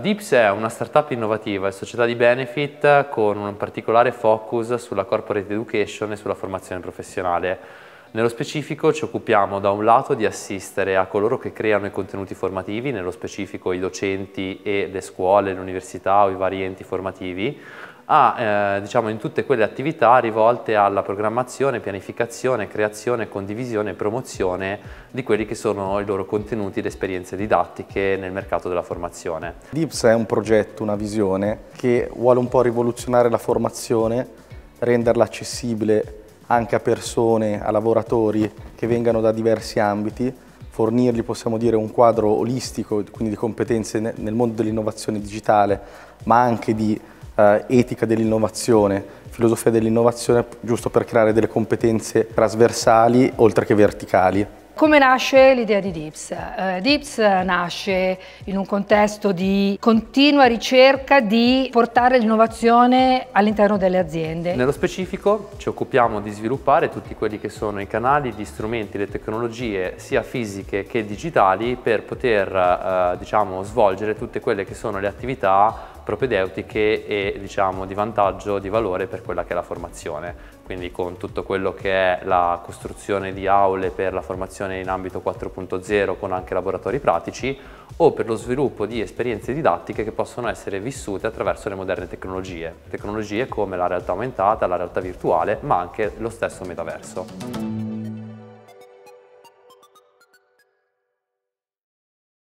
Dips è una startup innovativa e società di benefit con un particolare focus sulla corporate education e sulla formazione professionale. Nello specifico ci occupiamo da un lato di assistere a coloro che creano i contenuti formativi, nello specifico i docenti e le scuole, le università o i vari enti formativi, a, eh, diciamo, in tutte quelle attività rivolte alla programmazione, pianificazione, creazione, condivisione e promozione di quelli che sono i loro contenuti ed esperienze didattiche nel mercato della formazione. DIPS è un progetto, una visione che vuole un po' rivoluzionare la formazione, renderla accessibile anche a persone, a lavoratori che vengano da diversi ambiti, fornirgli possiamo dire un quadro olistico, quindi di competenze nel mondo dell'innovazione digitale, ma anche di eh, etica dell'innovazione, filosofia dell'innovazione, giusto per creare delle competenze trasversali oltre che verticali. Come nasce l'idea di DIPS? Eh, DIPS nasce in un contesto di continua ricerca di portare l'innovazione all'interno delle aziende. Nello specifico ci occupiamo di sviluppare tutti quelli che sono i canali, gli strumenti, le tecnologie sia fisiche che digitali per poter eh, diciamo, svolgere tutte quelle che sono le attività propedeutiche e diciamo, di vantaggio di valore per quella che è la formazione, quindi con tutto quello che è la costruzione di aule per la formazione in ambito 4.0 con anche laboratori pratici o per lo sviluppo di esperienze didattiche che possono essere vissute attraverso le moderne tecnologie, tecnologie come la realtà aumentata, la realtà virtuale ma anche lo stesso metaverso.